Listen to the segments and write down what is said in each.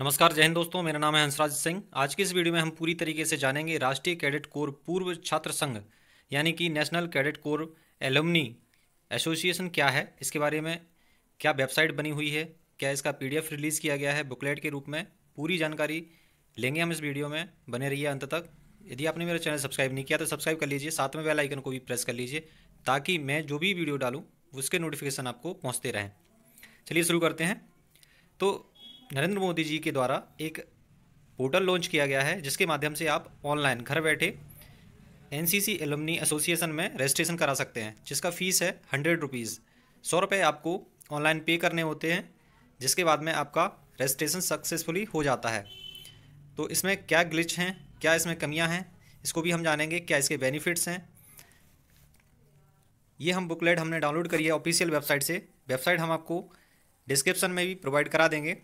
नमस्कार जय हिंद दोस्तों मेरा नाम है हंसराज सिंह आज की इस वीडियो में हम पूरी तरीके से जानेंगे राष्ट्रीय कैडेट कोर पूर्व छात्र संघ यानी कि national cadet corps alumni association क्या है इसके बारे में क्या वेबसाइट बनी हुई है क्या इसका पीडीएफ रिलीज़ किया गया है बुकलेट के रूप में पूरी जानकारी लेंगे हम इस वीडियो में बने रहिए अंत तक यदि आपने मेरा चैनल सब्सक्राइब नहीं किया तो सब्सक्राइब कर लीजिए साथ में बेल आइकन को भी प्रेस कर लीजिए ताकि मैं जो भी वीडियो डालूँ उसके नोटिफिकेशन आपको पहुँचते रहें चलिए शुरू करते हैं तो नरेंद्र मोदी जी के द्वारा एक पोर्टल लॉन्च किया गया है जिसके माध्यम से आप ऑनलाइन घर बैठे एन सी सी एसोसिएशन में रजिस्ट्रेशन करा सकते हैं जिसका फ़ीस है हंड्रेड रुपीज़ सौ रुपये आपको ऑनलाइन पे करने होते हैं जिसके बाद में आपका रजिस्ट्रेशन सक्सेसफुली हो जाता है तो इसमें क्या ग्लिच हैं क्या इसमें कमियां हैं इसको भी हम जानेंगे क्या इसके बेनिफिट्स हैं ये हम बुकलेट हमने डाउनलोड करी है ऑफिशियल वेबसाइट से वेबसाइट हम आपको डिस्क्रिप्शन में भी प्रोवाइड करा देंगे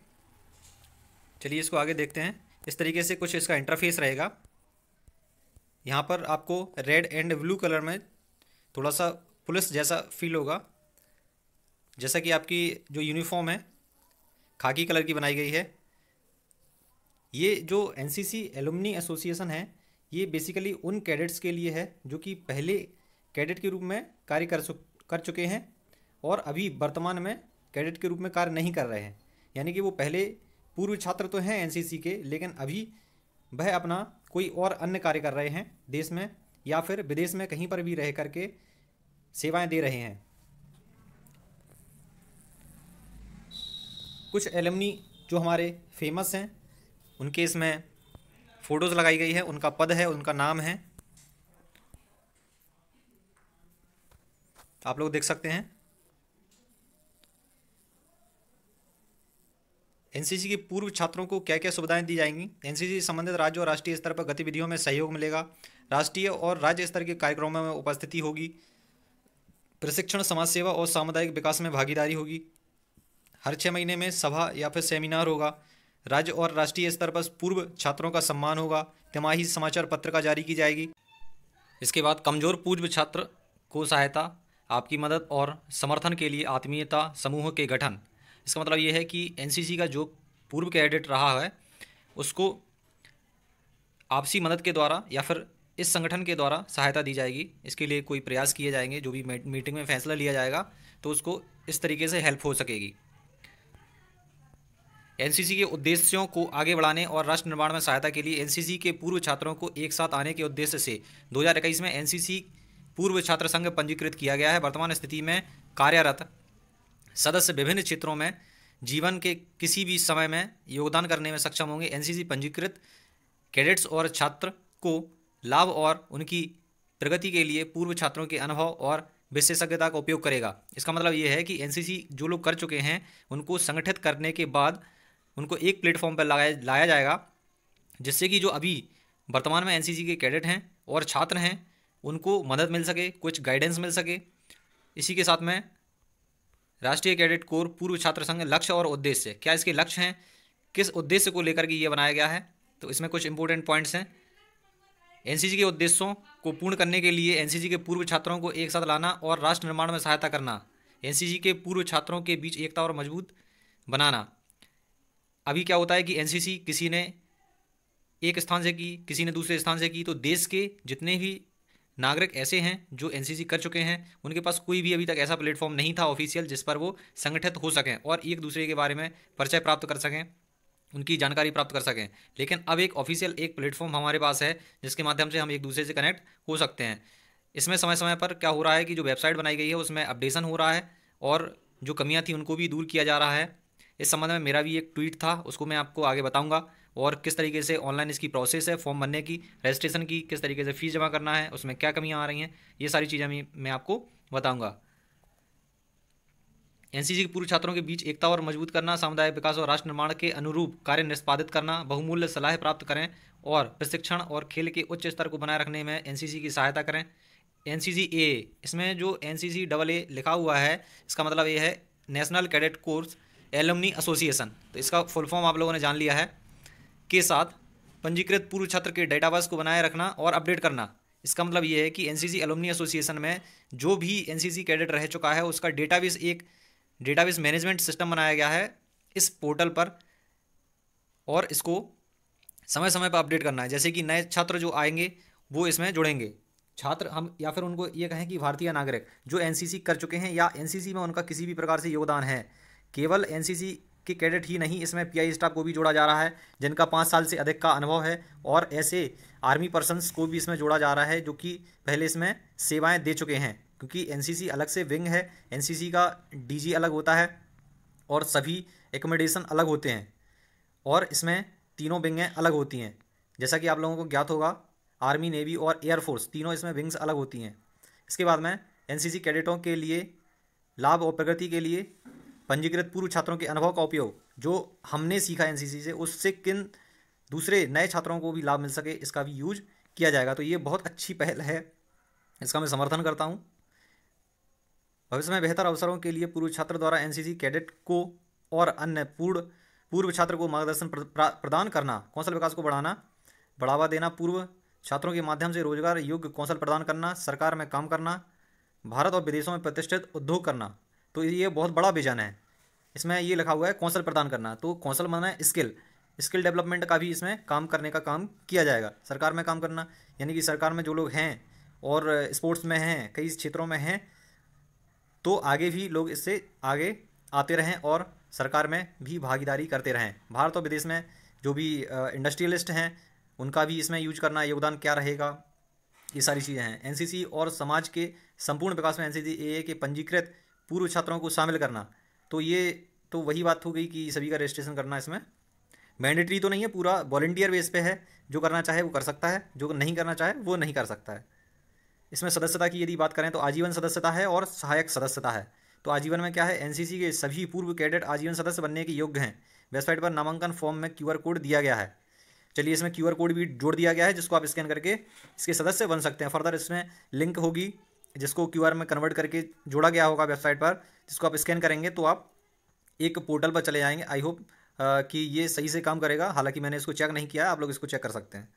चलिए इसको आगे देखते हैं इस तरीके से कुछ इसका इंटरफेस रहेगा यहाँ पर आपको रेड एंड ब्लू कलर में थोड़ा सा पुलिस जैसा फील होगा जैसा कि आपकी जो यूनिफॉर्म है खाकी कलर की बनाई गई है ये जो N C C alumni association है ये बेसिकली उन कैडेट्स के लिए है जो कि पहले कैडेट के रूप में कार्य कर कर चुके हैं और अभी वर्तमान में कैडेट के रूप में कार्य नहीं कर रहे हैं यानी कि वो पहले पूर्व छात्र तो हैं एनसीसी के लेकिन अभी वह अपना कोई और अन्य कार्य कर रहे हैं देश में या फिर विदेश में कहीं पर भी रह करके सेवाएं दे रहे हैं कुछ एलमनी जो हमारे फेमस हैं उनके इसमें फ़ोटोज़ लगाई गई है उनका पद है उनका नाम है आप लोग देख सकते हैं एनसीसी के पूर्व छात्रों को क्या क्या सुविधाएं दी जाएंगी एनसीसी संबंधित राज्य और राष्ट्रीय स्तर पर गतिविधियों में सहयोग मिलेगा राष्ट्रीय और राज्य स्तर के कार्यक्रमों में उपस्थिति होगी प्रशिक्षण समाज सेवा और सामुदायिक विकास में भागीदारी होगी हर छः महीने में सभा या फिर सेमिनार होगा राज्य और राष्ट्रीय स्तर पर पूर्व छात्रों का सम्मान होगा तिमाही समाचार पत्रिका जारी की जाएगी इसके बाद कमज़ोर पूर्व छात्र को सहायता आपकी मदद और समर्थन के लिए आत्मीयता समूह के गठन इसका मतलब ये है कि एनसीसी का जो पूर्व कैडेट रहा है उसको आपसी मदद के द्वारा या फिर इस संगठन के द्वारा सहायता दी जाएगी इसके लिए कोई प्रयास किए जाएंगे जो भी मीटिंग में फैसला लिया जाएगा तो उसको इस तरीके से हेल्प हो सकेगी एनसीसी के उद्देश्यों को आगे बढ़ाने और राष्ट्र निर्माण में सहायता के लिए एनसीसी के पूर्व छात्रों को एक साथ आने के उद्देश्य से दो में एनसीसी पूर्व छात्र संघ पंजीकृत किया गया है वर्तमान स्थिति में कार्यरत सदस्य विभिन्न क्षेत्रों में जीवन के किसी भी समय में योगदान करने में सक्षम होंगे एनसीसी पंजीकृत कैडेट्स और छात्र को लाभ और उनकी प्रगति के लिए पूर्व छात्रों के अनुभव और विशेषज्ञता का उपयोग करेगा इसका मतलब ये है कि एनसीसी जो लोग कर चुके हैं उनको संगठित करने के बाद उनको एक प्लेटफॉर्म पर लाया लाया जाएगा जिससे कि जो अभी वर्तमान में एनसीसी के कैडेट हैं और छात्र हैं उनको मदद मिल सके कुछ गाइडेंस मिल सके इसी के साथ में राष्ट्रीय कैडेट कोर पूर्व छात्र संघ लक्ष्य और उद्देश्य क्या इसके लक्ष्य हैं किस उद्देश्य को लेकर के ये बनाया गया है तो इसमें कुछ इंपॉर्टेंट पॉइंट्स हैं एनसीजी के उद्देश्यों को पूर्ण करने के लिए एनसीजी के पूर्व छात्रों को एक साथ लाना और राष्ट्र निर्माण में सहायता करना एनसीसी के पूर्व छात्रों के बीच एकता और मजबूत बनाना अभी क्या होता है कि एनसीसी किसी ने एक स्थान से की किसी ने दूसरे स्थान से की तो देश के जितने भी नागरिक ऐसे हैं जो एनसीसी कर चुके हैं उनके पास कोई भी अभी तक ऐसा प्लेटफॉर्म नहीं था ऑफिशियल जिस पर वो संगठित हो सकें और एक दूसरे के बारे में परिचय प्राप्त कर सकें उनकी जानकारी प्राप्त कर सकें लेकिन अब एक ऑफिशियल एक प्लेटफॉर्म हमारे पास है जिसके माध्यम से हम एक दूसरे से कनेक्ट हो सकते हैं इसमें समय समय पर क्या हो रहा है कि जो वेबसाइट बनाई गई है उसमें अपडेशन हो रहा है और जो कमियाँ थी उनको भी दूर किया जा रहा है इस संबंध में मेरा भी एक ट्वीट था उसको मैं आपको आगे बताऊँगा और किस तरीके से ऑनलाइन इसकी प्रोसेस है फॉर्म भरने की रजिस्ट्रेशन की किस तरीके से फ़ीस जमा करना है उसमें क्या कमियाँ आ रही हैं ये सारी चीज़ें मैं आपको बताऊँगा एनसीसी के पूर्व छात्रों के बीच एकता और मजबूत करना सामुदायिक विकास और राष्ट्र निर्माण के अनुरूप कार्य निष्पादित करना बहुमूल्य सलाह प्राप्त करें और प्रशिक्षण और खेल के उच्च स्तर को बनाए रखने में एनसीसी की सहायता करें एनसीसी ए इसमें जो एनसीसी डबल ए लिखा हुआ है इसका मतलब ये है national cadet corps alumni association तो इसका फुल फॉर्म आप लोगों ने जान लिया है के साथ पंजीकृत पूर्व छात्र के डेटाबेस को बनाए रखना और अपडेट करना इसका मतलब ये है कि एन सी एसोसिएशन में जो भी एन कैडेट रह चुका है उसका डेटाबेस एक डेटाबेस मैनेजमेंट सिस्टम बनाया गया है इस पोर्टल पर और इसको समय समय पर अपडेट करना है जैसे कि नए छात्र जो आएंगे वो इसमें जुड़ेंगे छात्र हम या फिर उनको ये कहें कि भारतीय नागरिक जो एनसीसी कर चुके हैं या एनसीसी में उनका किसी भी प्रकार से योगदान है केवल एनसीसी के कैडेट ही नहीं इसमें पीआई स्टाफ को भी जोड़ा जा रहा है जिनका पाँच साल से अधिक का अनुभव है और ऐसे आर्मी पर्सनस को भी इसमें जोड़ा जा रहा है जो कि पहले इसमें सेवाएं दे चुके हैं क्योंकि एनसीसी अलग से विंग है एनसीसी का डीजी अलग होता है और सभी एकोमोडेशन अलग होते हैं और इसमें तीनों विंगें अलग होती हैं जैसा कि आप लोगों को ज्ञात होगा आर्मी नेवी और एयरफोर्स तीनों इसमें विंग्स अलग होती हैं इसके बाद में एनसीसी कैडेटों के लिए लाभ और प्रगति के लिए पंजीकृत पूर्व छात्रों के अनुभव का उपयोग जो हमने सीखा एन से उससे किन दूसरे नए छात्रों को भी लाभ मिल सके इसका भी यूज किया जाएगा तो ये बहुत अच्छी पहल है इसका मैं समर्थन करता हूँ भविष्य में बेहतर अवसरों के लिए पूर्व छात्र द्वारा एनसीसी कैडेट को और अन्य पूर्ण पूर्व छात्र को मार्गदर्शन प्रदान करना कौशल विकास को बढ़ाना बढ़ावा देना पूर्व छात्रों के माध्यम से रोजगार योग्य कौशल प्रदान करना सरकार में काम करना भारत और विदेशों में प्रतिष्ठित उद्योग करना तो ये बहुत बड़ा विजन है इसमें ये लिखा हुआ है कौशल प्रदान करना तो कौशल माना है स्किल स्किल डेवलपमेंट का भी इसमें काम करने का काम किया जाएगा सरकार में काम करना यानी कि सरकार में जो लोग हैं और स्पोर्ट्स में हैं कई क्षेत्रों में हैं तो आगे भी लोग इससे आगे आते रहें और सरकार में भी भागीदारी करते रहें भारत और विदेश में जो भी इंडस्ट्रियलिस्ट हैं उनका भी इसमें यूज करना योगदान क्या रहेगा ये सारी चीज़ें हैं एनसीसी और समाज के संपूर्ण विकास में एनसीसी ए के पंजीकृत पूर्व छात्रों को शामिल करना तो ये तो वही बात हो गई कि सभी का रजिस्ट्रेशन करना इसमें मैंडेटरी तो नहीं है पूरा वॉलेंटियर बेस पे है जो करना चाहे वो कर सकता है जो नहीं करना चाहे वो नहीं कर सकता है इसमें सदस्यता की यदि बात करें तो आजीवन सदस्यता है और सहायक सदस्यता है तो आजीवन में क्या है एनसीसी के सभी पूर्व कैडेट आजीवन सदस्य बनने के योग्य हैं वेबसाइट पर नामांकन फॉर्म में क्यूआर कोड दिया गया है चलिए इसमें क्यूआर कोड भी जोड़ दिया गया है जिसको आप स्कैन करके इसके सदस्य बन सकते हैं फर्दर इसमें लिंक होगी जिसको क्यू में कन्वर्ट करके जोड़ा गया होगा वेबसाइट पर जिसको आप स्कैन करेंगे तो आप एक पोर्टल पर चले जाएंगे आई होप uh, कि ये सही से काम करेगा हालांकि मैंने इसको चेक नहीं किया आप लोग इसको चेक कर सकते हैं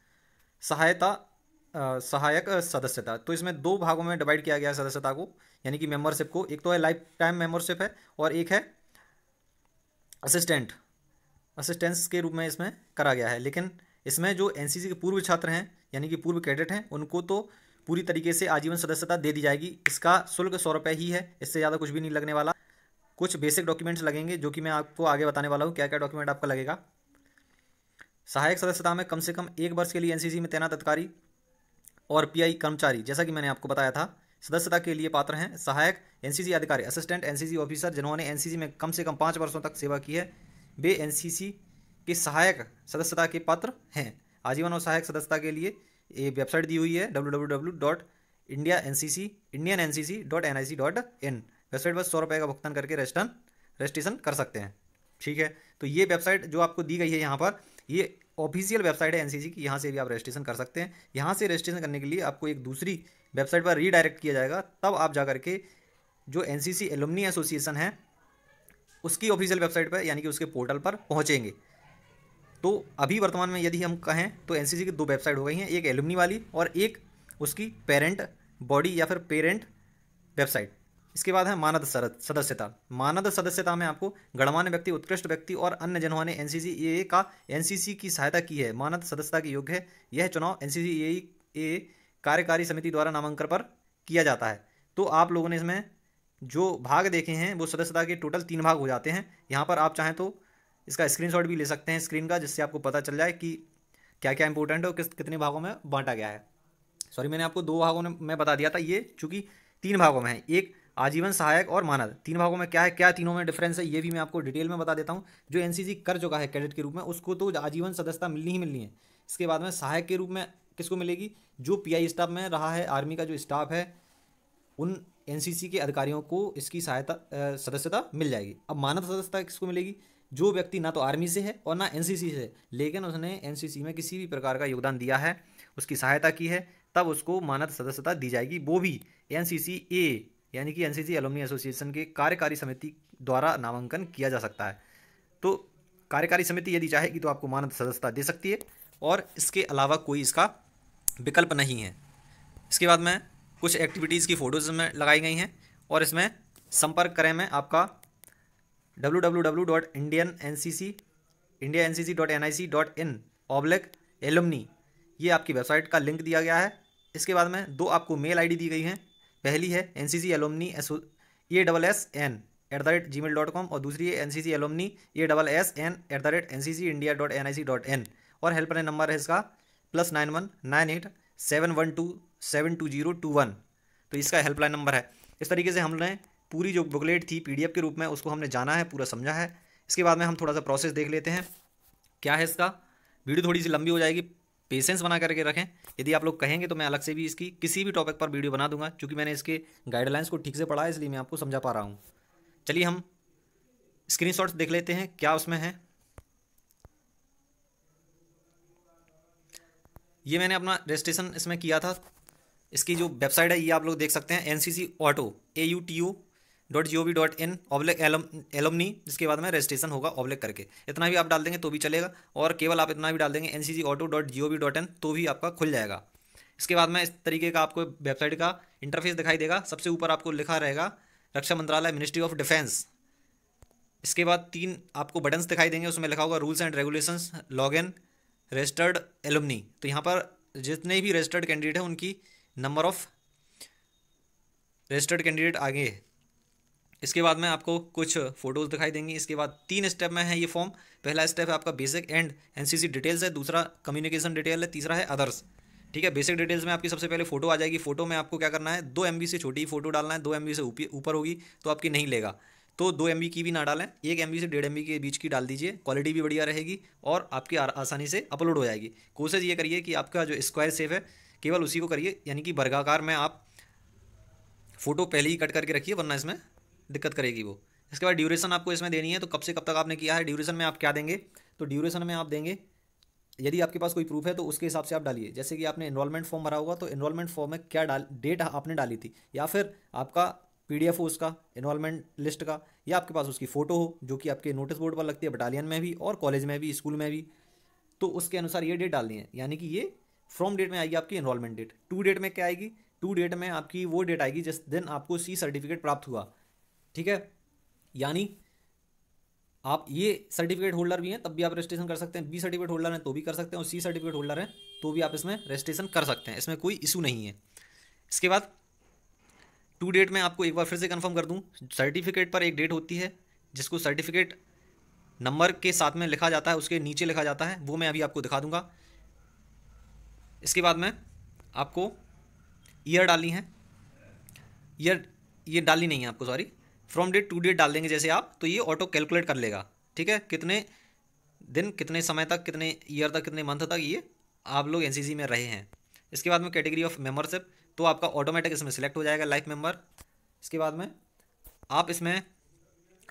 सहायता uh, सहायक सदस्यता तो इसमें दो भागों में डिवाइड किया गया है सदस्यता को यानी कि मेंबरशिप को एक तो है लाइफ टाइम मेंबरशिप है और एक है असिस्टेंट असिस्टेंस के रूप में इसमें करा गया है लेकिन इसमें जो एनसीसी के पूर्व छात्र हैं यानी कि पूर्व कैडेट हैं उनको तो पूरी तरीके से आजीवन सदस्यता दे दी जाएगी इसका शुल्क सौ रुपये ही है इससे ज़्यादा कुछ भी नहीं लगने वाला कुछ बेसिक डॉक्यूमेंट्स लगेंगे जो कि मैं आपको आगे बताने वाला हूँ क्या क्या डॉक्यूमेंट आपका लगेगा सहायक सदस्यता में कम से कम एक वर्ष के लिए एनसीसी में तैनात अधिकारी और पीआई कर्मचारी जैसा कि मैंने आपको बताया था सदस्यता के लिए पात्र हैं सहायक एनसीसी अधिकारी असिस्टेंट एनसीसी ऑफिसर जिन्होंने एनसीसी में कम से कम पाँच वर्षों तक सेवा की है वे एनसीसी के सहायक सदस्यता के पात्र हैं आजीवन और सहायक सदस्यता के लिए ये वेबसाइट दी हुई है W W W dot India N C C Indian N C C dot N I C dot in website पर सौ रुपये का भुगतान करके रजिस्टर रजिस्ट्रेशन कर सकते हैं ठीक है तो ये वेबसाइट जो आपको दी गई है यहाँ पर ये ऑफिशियल वेबसाइट है एनसीसी की यहाँ से भी आप रजिस्ट्रेशन कर सकते हैं यहाँ से रजिस्ट्रेशन करने के लिए आपको एक दूसरी वेबसाइट पर रीडायरेक्ट किया जाएगा तब आप जा करके जो एन सी एलुमनी एसोसिएशन है उसकी ऑफिशियल वेबसाइट पर यानी कि उसके पोर्टल पर पहुँचेंगे तो अभी वर्तमान में यदि हम कहें तो एन की दो वेबसाइट हो गई हैं एक एलुमनी वाली और एक उसकी पेरेंट बॉडी या फिर पेरेंट वेबसाइट इसके बाद है मानद सरद सदस्यता मानद सदस्यता में आपको गणमान्य व्यक्ति उत्कृष्ट व्यक्ति और अन्य जनवाने एन सी सी ए का एन की सहायता की है मानद सदस्यता के योग्य है यह चुनाव एन सी सी ए कार्यकारी समिति द्वारा नामांकन पर किया जाता है तो आप लोगों ने इसमें जो भाग देखे हैं वो सदस्यता के टोटल तीन भाग हो जाते हैं यहाँ पर आप चाहें तो इसका स्क्रीनशॉट भी ले सकते हैं स्क्रीन का जिससे आपको पता चल जाए कि क्या क्या इंपॉर्टेंट है और किस कितने भागों में बांटा गया है सॉरी मैंने आपको दो भागों में मैं बता दिया था ये चूँकि तीन भागों में है एक आजीवन सहायक और मानद तीन भागों में क्या है क्या तीनों में डिफरेंस है ये भी मैं आपको डिटेल में बता देता हूँ जो एन कर चुका है कैडेट के रूप में उसको तो आजीवन सदस्यता मिलनी ही मिलनी है इसके बाद में सहायक के रूप में किसको मिलेगी जो पी स्टाफ में रहा है आर्मी का जो स्टाफ है उन एनसीसी के अधिकारियों को इसकी सहायता सदस्यता मिल जाएगी अब मानद सदस्यता किसको मिलेगी जो व्यक्ति ना तो आर्मी से है और ना एनसीसी से लेकिन उसने एनसीसी में किसी भी प्रकार का योगदान दिया है उसकी सहायता की है तब उसको मानद सदस्यता दी जाएगी वो भी एन ए यानी कि एन सी एसोसिएशन के कार्यकारी समिति द्वारा नामांकन किया जा सकता है तो कार्यकारी समिति यदि चाहेगी तो आपको मानद सदस्यता दे सकती है और इसके अलावा कोई इसका विकल्प नहीं है इसके बाद में कुछ एक्टिविटीज़ की फ़ोटोज़ में लगाई गई हैं और इसमें संपर्क करें में आपका W W W dot Indian N C C India N C C dot N I C dot in oblique alumni ये आपकी वेबसाइट का लिंक दिया गया है इसके बाद में दो आपको मेल आईडी दी गई हैं पहली है N C C alumni A double S N at the rate G mail dot com और दूसरी है N C C alumni A double S N at the rate N C C India dot N I C dot N और helpline number है इसका plus nine one nine eight seven one two seven two zero two one तो इसका helpline number है इस तरीके से हमने पूरी जो बुकलेट थी पीडीएफ के रूप में उसको हमने जाना है पूरा समझा है इसके बाद में हम थोड़ा सा प्रोसेस देख लेते हैं क्या है इसका वीडियो थोड़ी सी लंबी हो जाएगी पेशेंस बना करके रखें यदि आप लोग कहेंगे तो मैं अलग से भी इसकी किसी भी टॉपिक पर वीडियो बना दूंगा क्योंकि मैंने इसके गाइडलाइंस को ठीक से पढ़ा है इसलिए मैं आपको समझा पा रहा हूँ चलिए हम स्क्रीनशॉट्स देख लेते हैं क्या उसमें है ये मैंने अपना रजिस्ट्रेशन इसमें किया था इसकी जो वेबसाइट है ये आप लोग देख सकते हैं N C C auto A U T O dot G O V dot in oblique alum alumni जिसके बाद में रजिस्ट्रेशन होगा ऑब्लिक करके इतना भी आप डाल देंगे तो भी चलेगा और केवल आप इतना भी डाल देंगे N C G auto dot G O V dot in तो भी आपका खुल जाएगा इसके बाद में इस तरीके का आपको वेबसाइट का इंटरफेस दिखाई देगा सबसे ऊपर आपको लिखा रहेगा रक्षा मंत्रालय मिनिस्ट्री ऑफ डिफेंस इसके बाद तीन आपको बटन्स दिखाई देंगे उसमें लिखा होगा rules and regulation log in registered alumni तो यहाँ पर जितने भी रजिस्टर्ड कैंडिडेट हैं उनकी नंबर ऑफ रजिस्टर्ड कैंडिडेट आगे इसके बाद में आपको कुछ फोटोज़ दिखाई देंगी इसके बाद तीन स्टेप में है ये फॉर्म पहला स्टेप है आपका बेसिक एंड एनसीसी डिटेल्स है दूसरा कम्युनिकेशन डिटेल है तीसरा है अदर्स ठीक है बेसिक डिटेल्स में आपकी सबसे पहले फोटो आ जाएगी फोटो में आपको क्या करना है दो एम से छोटी फोटो डालना है दो एम से ऊपर होगी तो आपकी नहीं लेगा तो दो एम की भी ना डालें एक एम से डेढ़ एम के बीच की डाल दीजिए क्वालिटी भी बढ़िया रहेगी और आपकी आसानी से अपलोड हो जाएगी कोशिश ये करिए कि आपका जो स्क्वायर सेफ है केवल उसी को करिए यानी कि बर्गाकार में आप फोटो पहले ही कट करके रखिए वरना इसमें दिक्कत करेगी वो इसके बाद ड्यूरेशन आपको इसमें देनी है तो कब से कब तक आपने किया है ड्यूरेशन में आप क्या देंगे तो ड्यूरेशन में आप देंगे यदि आपके पास कोई प्रूफ है तो उसके हिसाब से आप डालिए जैसे कि आपने इनरोलमेंट फॉर्म भरा होगा तो इनरोलमेंट फॉर्म में क्या डाल डेट आपने डाली थी या फिर आपका पी डी एफ हो उसका इनरोलमेंट लिस्ट का या आपके पास उसकी फ़ोटो हो जो कि आपके नोटिस बोर्ड पर लगती है बटालियन में भी और कॉलेज में भी स्कूल में भी तो उसके अनुसार ये डेट डालनी है यानी कि ये फ्रॉम डेट में आएगी आपकी इनरोलमेंट डेट टू डेट में क्या आएगी टू डेट में आपकी वो डेट आएगी जिस दिन आपको सी सर्टिफिकेट प्राप्त हुआ ठीक है यानी आप ये सर्टिफिकेट होल्डर भी हैं तब भी आप रजिस्ट्रेशन कर सकते हैं बी सर्टिफिकेट होल्डर हैं तो भी कर सकते हैं और सी सर्टिफिकेट होल्डर हैं तो भी आप इसमें रजिस्ट्रेशन कर सकते हैं इसमें कोई इशू नहीं है इसके बाद टू डेट में आपको एक बार फिर से कंफर्म कर दूं सर्टिफिकेट पर एक डेट होती है जिसको सर्टिफिकेट नंबर के साथ में लिखा जाता है उसके नीचे लिखा जाता है वो मैं अभी आपको दिखा दूंगा इसके बाद में आपको ईयर डालनी है ईयर ये डालनी नहीं है आपको sorry from date to date डाल देंगे जैसे आप तो ये ऑटो कैलकुलेट कर लेगा ठीक है कितने दिन कितने समय तक कितने ईयर तक कितने मंथ तक ये आप लोग एन में रहे हैं इसके बाद में कैटेगरी ऑफ मेम्बरशिप तो आपका ऑटोमेटिक इसमें सिलेक्ट हो जाएगा लाइफ मेम्बर इसके बाद में आप इसमें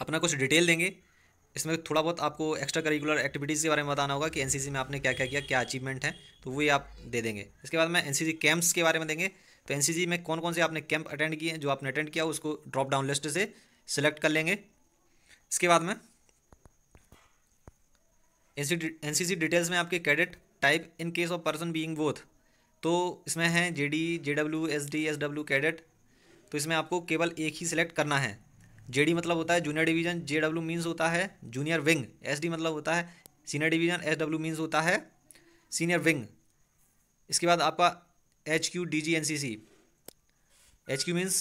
अपना कुछ डिटेल देंगे इसमें थोड़ा बहुत आपको एक्स्ट्रा करिकुलर एक्टिविटीज़ के बारे में बताना होगा कि एनसीसी में आपने क्या क्या किया क्या अचीवमेंट है तो वही आप दे देंगे इसके बाद में एनसीसी कैंप्स के बारे में देंगे तो एन में कौन कौन से आपने कैंप अटेंड किए हैं जो आपने अटेंड किया उसको ड्रॉप डाउन लिस्ट से सिलेक्ट कर लेंगे इसके बाद में एन सी डिटेल्स में आपके cadet type in case of person being both तो इसमें हैं J D J W S D S W cadet तो इसमें आपको केवल एक ही सिलेक्ट करना है जे डी मतलब होता है junior division J W means होता है जूनियर विंग एस डी मतलब होता है senior division S W means होता है सीनियर विंग इसके बाद आपका H Q D G N C C H Q means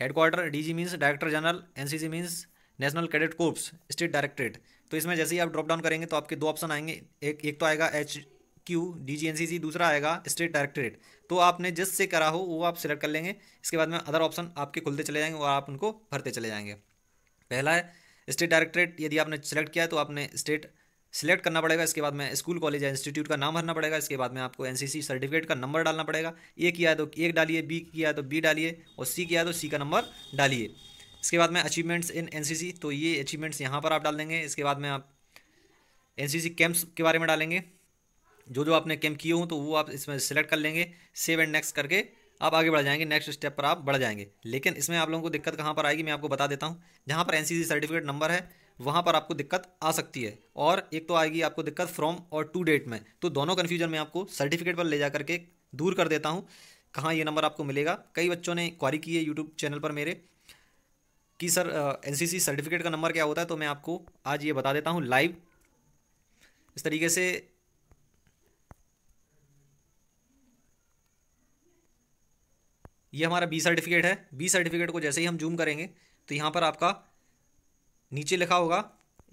headquarter D G means director general N C C means national cadet corps state directorate तो इसमें जैसे ही आप drop down करेंगे तो आपके दो ऑप्शन आएंगे एक एक तो आएगा H Q D G N C C दूसरा आएगा स्टेट डायरेक्टरेट तो आपने जिससे करा हो वो आप सिलेक्ट कर लेंगे इसके बाद में अदर ऑप्शन आपके खुलते चले जाएंगे और आप उनको भरते चले जाएंगे पहला है स्टेट डायरेक्टरेट यदि आपने सेलेक्ट किया है तो आपने स्टेट सिलेक्ट करना पड़ेगा इसके बाद में स्कूल कॉलेज या इंस्टीट्यूट का नाम भरना पड़ेगा इसके बाद में आपको एनसीसी सर्टिफिकेट का नंबर डालना पड़ेगा ए किया है तो एक डालिए बी किया है तो बी डालिए और सी किया है तो सी का नंबर डालिए इसके बाद में अचीवमेंट्स इन एनसीसी तो ये अचीवमेंट्स यहाँ पर आप डाल देंगे इसके बाद में आप एन कैंप्स के बारे में डालेंगे जो जो आपने कैंप किए हों तो वो आप इसमें सेलेक्ट कर लेंगे सेव एंड नेक्स्ट करके आप आगे बढ़ जाएंगे नेक्स्ट स्टेप पर आप बढ़ जाएंगे लेकिन इसमें आप लोगों को दिक्कत कहाँ पर आएगी मैं आपको बता देता हूँ जहाँ पर एन सर्टिफिकेट नंबर है वहाँ पर आपको दिक्कत आ सकती है और एक तो आएगी आपको दिक्कत फ्रॉम और टू डेट में तो दोनों कन्फ्यूजन में आपको सर्टिफिकेट पर ले जा करके दूर कर देता हूँ कहाँ ये नंबर आपको मिलेगा कई बच्चों ने क्वारी की है यूट्यूब चैनल पर मेरे कि सर एन सर्टिफिकेट का नंबर क्या होता है तो मैं आपको आज ये बता देता हूँ लाइव इस तरीके से ये हमारा बी सर्टिफिकेट है बी सर्टिफिकेट को जैसे ही हम जूम करेंगे तो यहाँ पर आपका नीचे लिखा होगा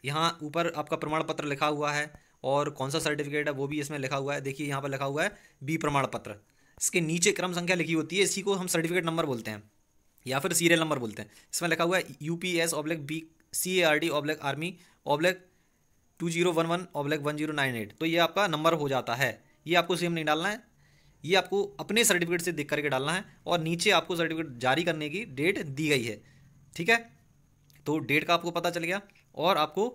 यहाँ ऊपर आपका प्रमाण पत्र लिखा हुआ है और कौन सा सर्टिफिकेट है वो भी इसमें लिखा हुआ है देखिए यहाँ पर लिखा हुआ है बी प्रमाण पत्र इसके नीचे क्रम संख्या लिखी होती है इसी को हम सर्टिफिकेट नंबर बोलते हैं या फिर सीरियल नंबर बोलते हैं इसमें लिखा हुआ है U P S oblique B C A R D oblique army oblique two zero one one oblique one zero nine eight तो ये आपका नंबर हो जाता है ये आपको सेम नहीं डालना है ये आपको अपने सर्टिफिकेट से देख करके डालना है और नीचे आपको सर्टिफिकेट जारी करने की डेट दी गई है ठीक है तो डेट का आपको पता चल गया और आपको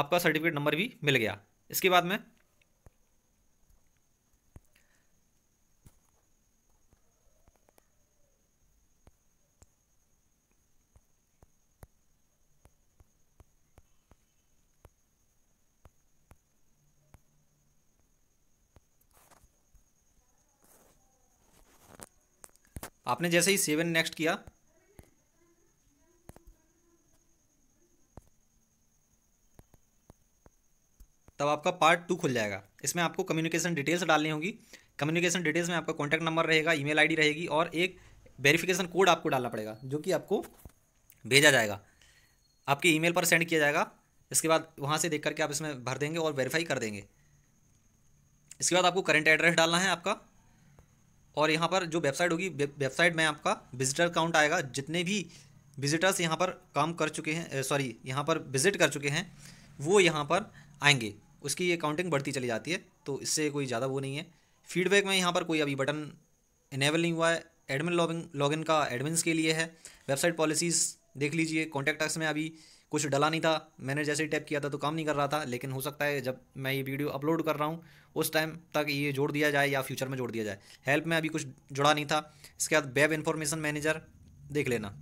आपका सर्टिफिकेट नंबर भी मिल गया इसके बाद में आपने जैसे ही सेवन नेक्स्ट किया तब आपका पार्ट टू खुल जाएगा इसमें आपको कम्युनिकेशन डिटेल्स डालनी होगी कम्युनिकेशन डिटेल्स में आपका कॉन्टैक्ट नंबर रहेगा ईमेल आईडी रहेगी और एक वेरिफिकेशन कोड आपको डालना पड़ेगा जो कि आपको भेजा जाएगा आपके ईमेल पर सेंड किया जाएगा इसके बाद वहाँ से देख करके आप इसमें भर देंगे और वेरीफाई कर देंगे इसके बाद आपको करेंट एड्रेस डालना है आपका और यहाँ पर जो वेबसाइट होगी वेबसाइट में आपका विजिटर काउंट आएगा जितने भी विजिटर्स यहाँ पर काम कर चुके हैं सॉरी यहाँ पर विजिट कर चुके हैं वो यहाँ पर आएंगे उसकी ये काउंटिंग बढ़ती चली जाती है तो इससे कोई ज़्यादा वो नहीं है फीडबैक में यहाँ पर कोई अभी बटन इनेबल नहीं हुआ है एडमिन लॉगिन लॉगिन का एडमिन्स के लिए है वेबसाइट पॉलिसीज़ देख लीजिए कॉन्टैक्ट टैक्स में अभी कुछ डला नहीं था मैंने जैसे ही टैप किया था तो काम नहीं कर रहा था लेकिन हो सकता है जब मैं ये वीडियो अपलोड कर रहा हूँ उस टाइम तक ये जोड़ दिया जाए या फ्यूचर में जोड़ दिया जाए हेल्प में अभी कुछ जुड़ा नहीं था इसके बाद वेब इन्फॉर्मेशन मैनेजर देख लेना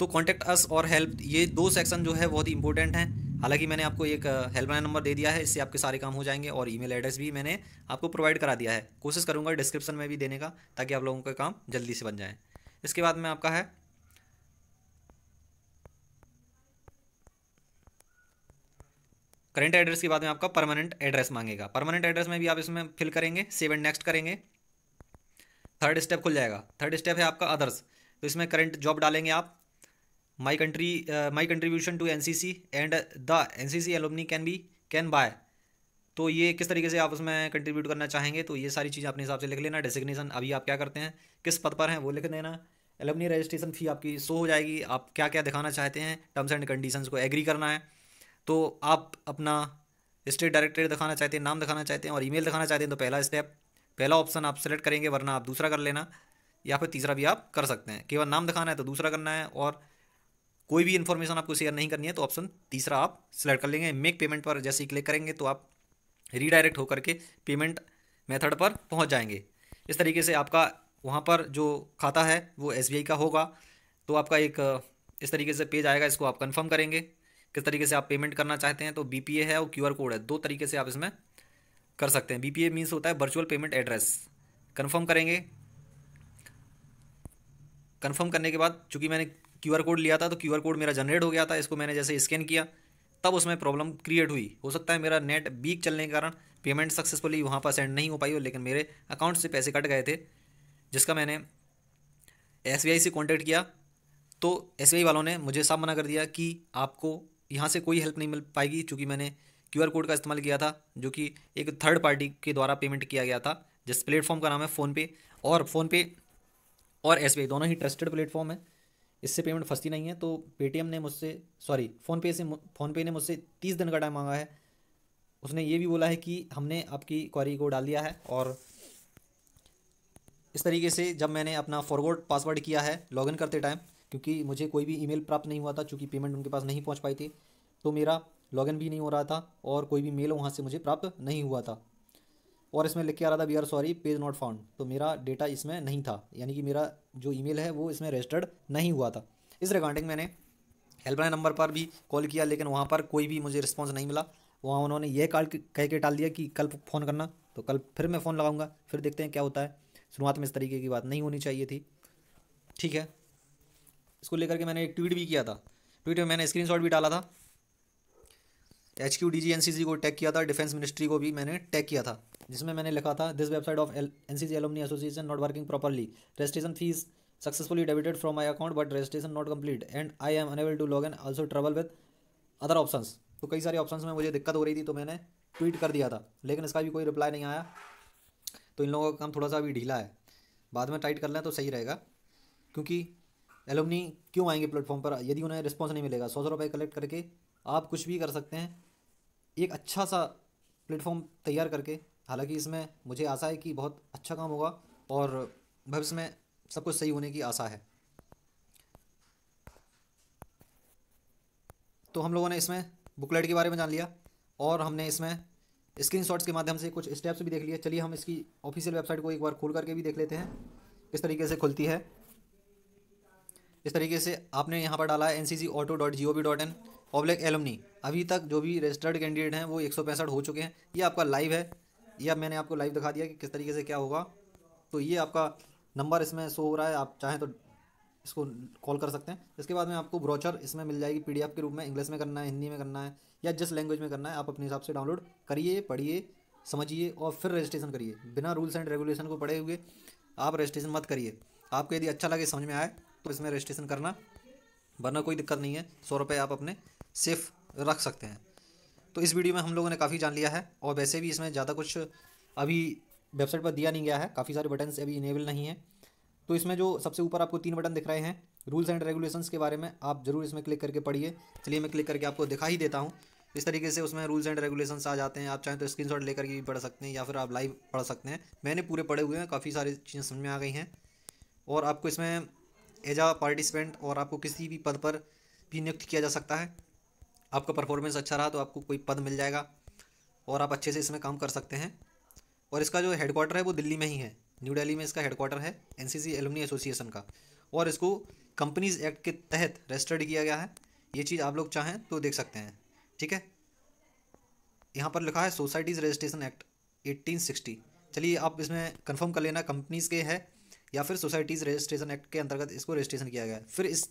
तो कॉन्टैक्ट अस और हेल्प ये दो सेक्शन जो है बहुत ही इंपॉर्टेंट हैं हालांकि मैंने आपको एक हेल्पलाइन नंबर दे दिया है इससे आपके सारे काम हो जाएंगे और ईमेल एड्रेस भी मैंने आपको प्रोवाइड करा दिया है कोशिश करूँगा डिस्क्रिप्शन में भी देने का ताकि आप लोगों का काम जल्दी से बन जाए इसके बाद में आपका है करेंट एड्रेस के बाद में आपका परमानेंट एड्रेस मांगेगा परमानेंट एड्रेस में भी आप इसमें फिल करेंगे सेव एंड नेक्स्ट करेंगे थर्ड स्टेप खुल जाएगा थर्ड स्टेप है आपका अदर्स तो इसमें करंट जॉब डालेंगे आप my country uh, my contribution to ncc and the ncc alumni can be can buy तो ये किस तरीके से आप उसमें कंट्रीब्यूट करना चाहेंगे तो ये सारी चीज़ें अपने हिसाब से लिख लेना डेजिग्नेशन अभी आप क्या करते हैं किस पद पर हैं वो लिख देना एलमनी रजिस्ट्रेशन फ़ी आपकी सो हो जाएगी आप क्या क्या दिखाना चाहते हैं टर्म्स एंड कंडीशंस को एग्री करना है तो आप अपना स्टेट डायरेक्टर दिखाना चाहते हैं नाम दिखाना चाहते हैं और ई दिखाना चाहते हैं तो पहला स्टेप पहला ऑप्शन आप सेलेक्ट करेंगे वरना आप दूसरा कर लेना या फिर तीसरा भी आप कर सकते हैं केवल नाम दिखाना है तो दूसरा करना है और कोई भी इन्फॉर्मेशन आपको शेयर नहीं करनी है तो ऑप्शन तीसरा आप सिलेक्ट कर लेंगे मेक पेमेंट पर जैसे ही क्लिक करेंगे तो आप रीडायरेक्ट होकर के पेमेंट मेथड पर पहुंच जाएंगे इस तरीके से आपका वहाँ पर जो खाता है वो एस का होगा तो आपका एक इस तरीके से पेज आएगा इसको आप कन्फर्म करेंगे किस तरीके से आप पेमेंट करना चाहते हैं तो बी है और क्यू कोड है दो तरीके से आप इसमें कर सकते हैं बी पी मीन्स होता है वर्चुअल पेमेंट एड्रेस कन्फर्म करेंगे कन्फर्म करने के बाद चूँकि मैंने क्यू कोड लिया था तो क्यू कोड मेरा जनरेट हो गया था इसको मैंने जैसे स्कैन किया तब उसमें प्रॉब्लम क्रिएट हुई हो सकता है मेरा नेट वीक चलने के कारण पेमेंट सक्सेसफुली वहाँ पर सेंड नहीं हो पाई हो लेकिन मेरे अकाउंट से पैसे कट गए थे जिसका मैंने एस से कॉन्टेक्ट किया तो एस वालों ने मुझे साफ मना कर दिया कि आपको यहाँ से कोई हेल्प नहीं मिल पाएगी चूँकि मैंने क्यू कोड का इस्तेमाल किया था जो कि एक थर्ड पार्टी के द्वारा पेमेंट किया गया था जिस प्लेटफॉर्म का नाम है फ़ोनपे और फ़ोनपे और एस दोनों ही ट्रस्टेड प्लेटफॉर्म है इससे पेमेंट फंसती नहीं है तो पेटीएम ने मुझसे सॉरी फ़ोनपे से फ़ोनपे ने मुझसे तीस दिन का टाइम मांगा है उसने ये भी बोला है कि हमने आपकी क्वारी को डाल दिया है और इस तरीके से जब मैंने अपना फॉरवर्ड पासवर्ड किया है लॉगिन करते टाइम क्योंकि मुझे कोई भी ईमेल प्राप्त नहीं हुआ था चूँकि पेमेंट उनके पास नहीं पहुँच पाई थी तो मेरा लॉगिन भी नहीं हो रहा था और कोई भी मेल वहाँ से मुझे प्राप्त नहीं हुआ था और इसमें लिख के आ रहा था we are sorry page not found तो मेरा डेटा इसमें नहीं था यानी कि मेरा जो ईमेल है वो इसमें रजिस्टर्ड नहीं हुआ था इस रिगार्डिंग मैंने हेल्पलाइन नंबर पर भी कॉल किया लेकिन वहाँ पर कोई भी मुझे रिस्पॉन्स नहीं मिला वहाँ उन्होंने यह कॉल कह के टाल दिया कि कल फ़ोन करना तो कल फिर मैं फ़ोन लगाऊंगा फिर देखते हैं क्या होता है शुरुआत में इस तरीके की बात नहीं होनी चाहिए थी ठीक है इसको लेकर के मैंने एक ट्वीट भी किया था ट्वीट में मैंने स्क्रीनशॉट भी डाला था H Q D G N C C को टैग किया था डिफेंस मिनिस्ट्री को भी मैंने टैग किया था जिसमें मैंने लिखा था this website of N C C alumni association not working properly registration fees successfully debited from my account but registration not complete and I am unable to log in also travel with other option तो कई सारे option में मुझे दिक्कत हो रही थी तो मैंने ट्वीट कर दिया था लेकिन इसका भी कोई रिप्लाई नहीं आया तो इन लोगों का काम थोड़ा सा अभी ढीला है बाद में टाइट कर लें तो सही रहेगा क्योंकि एलोमनी क्यों आएंगे प्लेटफॉर्म पर यदि उन्हें रिस्पॉन्स नहीं मिलेगा सौ सौ रुपये कलेक्ट करके आप कुछ भी कर सकते हैं एक अच्छा सा प्लेटफॉर्म तैयार करके हालांकि इसमें मुझे आशा है कि बहुत अच्छा काम होगा और भविष्य में सब कुछ सही होने की आशा है तो हम लोगों ने इसमें बुकलेट के बारे में जान लिया और हमने इसमें स्क्रीनशॉट्स के माध्यम से कुछ स्टेप्स भी देख लिए चलिए हम इसकी ऑफिशियल वेबसाइट को एक बार खोल करके भी देख लेते हैं किस तरीके से खुलती है इस तरीके से आपने यहाँ पर डाला है N C C auto dot G O V dot in public alumni अभी तक जो भी रजिस्टर्ड कैंडिडेट हैं वो एक सौ पैंसठ हो चुके हैं ये आपका लाइव है ये अब मैंने आपको लाइव दिखा दिया कि किस तरीके से क्या होगा तो ये आपका नंबर इसमें शो हो रहा है आप चाहें तो इसको कॉल कर सकते हैं इसके बाद में आपको ब्रोचर इसमें मिल जाएगी पीडीएफ के रूप में इंग्लिश में करना है हिंदी में करना है या जिस लैंग्वेज में करना है आप अपने हिसाब से डाउनलोड करिए पढ़िए समझिए और फिर रजिस्ट्रेशन करिए बिना रूल्स एंड रेगुलेशन को पढ़े हुए आप रजिस्ट्रेशन मत करिए आपको यदि अच्छा लगे समझ में आए तो इसमें रजिस्ट्रेशन करना वरना कोई दिक्कत नहीं है सौ रुपये आप अपने सेफ रख सकते हैं तो इस वीडियो में हम लोगों ने काफ़ी जान लिया है और वैसे भी इसमें ज़्यादा कुछ अभी वेबसाइट पर दिया नहीं गया है काफ़ी सारे बटन्स अभी इनेबल नहीं है तो इसमें जो सबसे ऊपर आपको तीन बटन दिख रहे हैं रूल्स एंड रेगुलेशंस के बारे में आप ज़रूर इसमें क्लिक करके पढ़िए चलिए मैं क्लिक करके आपको दिखा ही देता हूँ इस तरीके से उसमें रूल्स एंड रेगुलेशंस आ जाते हैं आप चाहें तो स्क्रीनशॉट लेकर के भी पढ़ सकते हैं या फिर आप लाइव पढ़ सकते हैं मैंने पूरे पढ़े हुए हैं काफ़ी सारी चीज़ें समझ में आ गई हैं और आपको इसमें एज आ पार्टिसिपेंट और आपको किसी भी पद पर भी नियुक्त किया जा सकता है आपका परफॉर्मेंस अच्छा रहा तो आपको कोई पद मिल जाएगा और आप अच्छे से इसमें काम कर सकते हैं और इसका जो हेडक्वार्टर है वो दिल्ली में ही है न्यू दिल्ली में इसका हेडक्वार्टर है एन सी एसोसिएशन का और इसको कंपनीज एक्ट के तहत रजिस्टर्ड किया गया है ये चीज़ आप लोग चाहें तो देख सकते हैं ठीक है यहाँ पर लिखा है सोसाइटीज़ रजिस्ट्रेशन एक्ट 1860 चलिए आप इसमें कंफर्म कर लेना कंपनीज़ के है या फिर सोसाइटीज़ रजिस्ट्रेशन एक्ट के अंतर्गत इसको रजिस्ट्रेशन किया गया है फिर इस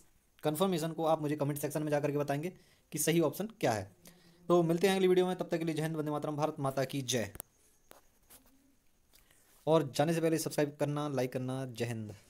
कन्फर्मेशन को आप मुझे कमेंट सेक्शन में जा करके बताएंगे कि सही ऑप्शन क्या है तो मिलते हैं अगली वीडियो में तब तक के लिए जय हिंद वंदे मातरम भारत माता की जय और जाने से पहले सब्सक्राइब करना लाइक करना जय हिंद